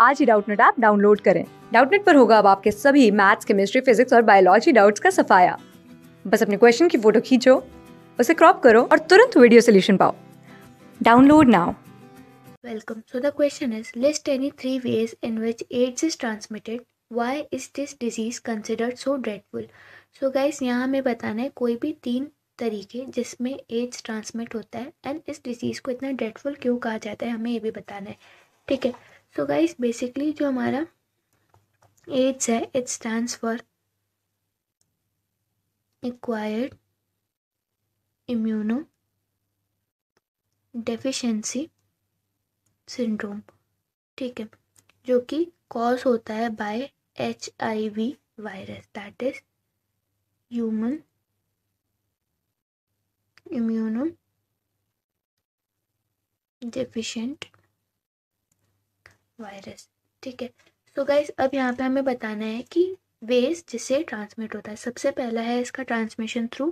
आज ही Doubtnut app download करें डाउटनेट पर होगा अब आपके सभी मैथ्स केमिस्ट्री फिजिक्स और बायोलॉजी डाउट्स का सफाया बस अपने क्वेश्चन की फोटो खींचो उसे क्रॉप करो और तुरंत वीडियो सोल्यूशन पाओ download now welcome so the question is list any three ways in which AIDS is transmitted why is this disease considered so dreadful so guys यहाँ हमें बताना है कोई भी तीन तरीके जिसमें एड्स ट्रांसमिट होता है एंड इस डिजीज़ को इतना ड्रेडफुल क्यों कहा जाता है हमें ये भी बताना है ठीक है तो गाइस बेसिकली जो हमारा एड्स है it stands for acquired immuno deficiency syndrome ठीक है जो कि कॉज होता है by H I V virus that is human immuno deficient virus ठीक है सो गाइज अब यहाँ पे हमें बताना है कि वेज जिससे ट्रांसमिट होता है सबसे पहला है इसका transmission through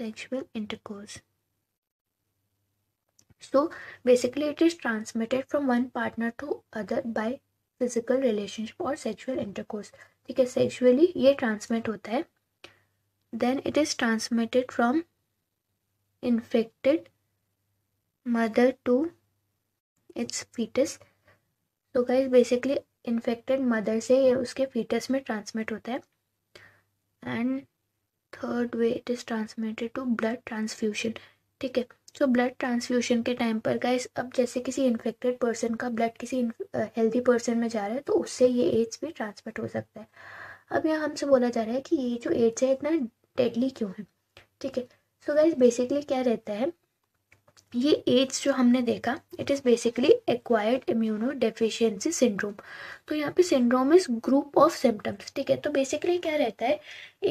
sexual intercourse so basically it is transmitted from one partner to other by physical relationship और सेक्सुअल इंटरकोर्स ठीक है सेक्सुअली ये ट्रांसमिट होता है then it is transmitted from infected mother to its foetus तो guys basically infected mother से ये उसके फीटस में ट्रांसमिट होता है and third way it is transmitted to blood transfusion ठीक है सो ब्लड ट्रांसफ्यूशन के टाइम पर गाइज अब जैसे किसी इन्फेक्टेड पर्सन का ब्लड किसी हेल्दी पर्सन में जा रहा है तो उससे ये एड्स भी ट्रांसमिट हो सकता है अब यहाँ हमसे बोला जा रहा है कि ये जो एड्स है इतना डेडली क्यों है ठीक है सो गाइज बेसिकली क्या रहता है ये एड्स जो हमने देखा it is basically acquired immuno deficiency syndrome तो यहाँ पे syndrome is group of symptoms ठीक है तो बेसिकली क्या रहता है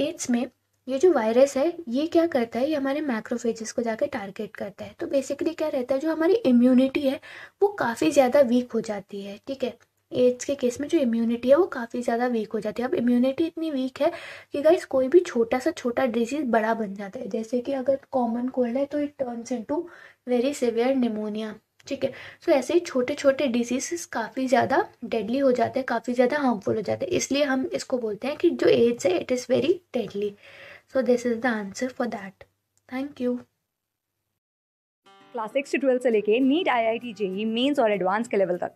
एड्स में ये जो वायरस है ये क्या करता है ये हमारे माइक्रोफेजेस को जाके टारगेट करता है तो बेसिकली क्या रहता है जो हमारी इम्यूनिटी है वो काफ़ी ज़्यादा वीक हो जाती है ठीक है एड्स के केस में जो इम्यूनिटी है वो काफ़ी ज़्यादा वीक हो जाती है अब इम्यूनिटी इतनी वीक है कि गाइस कोई भी छोटा सा छोटा डिजीज़ बड़ा बन जाता है जैसे कि अगर कॉमन कोल्ड है तो it turns into very severe pneumonia ठीक है सो तो ऐसे ही छोटे छोटे डिजीज़ काफ़ी ज़्यादा डेडली हो जाते हैं काफ़ी ज़्यादा हार्मफुल हो जाते हैं इसलिए हम इसको बोलते हैं कि जो एड्स है it is very deadly so this is the answer for that thank you class six से ट्वेल्थ से लेके NEET I I T JEE mains और एडवांस के लेवल तक